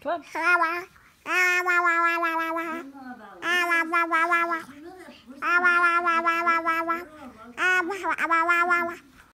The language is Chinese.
啊哇啊哇哇哇哇哇哇啊哇哇哇哇哇啊哇哇哇哇哇哇啊哇啊哇哇哇哇。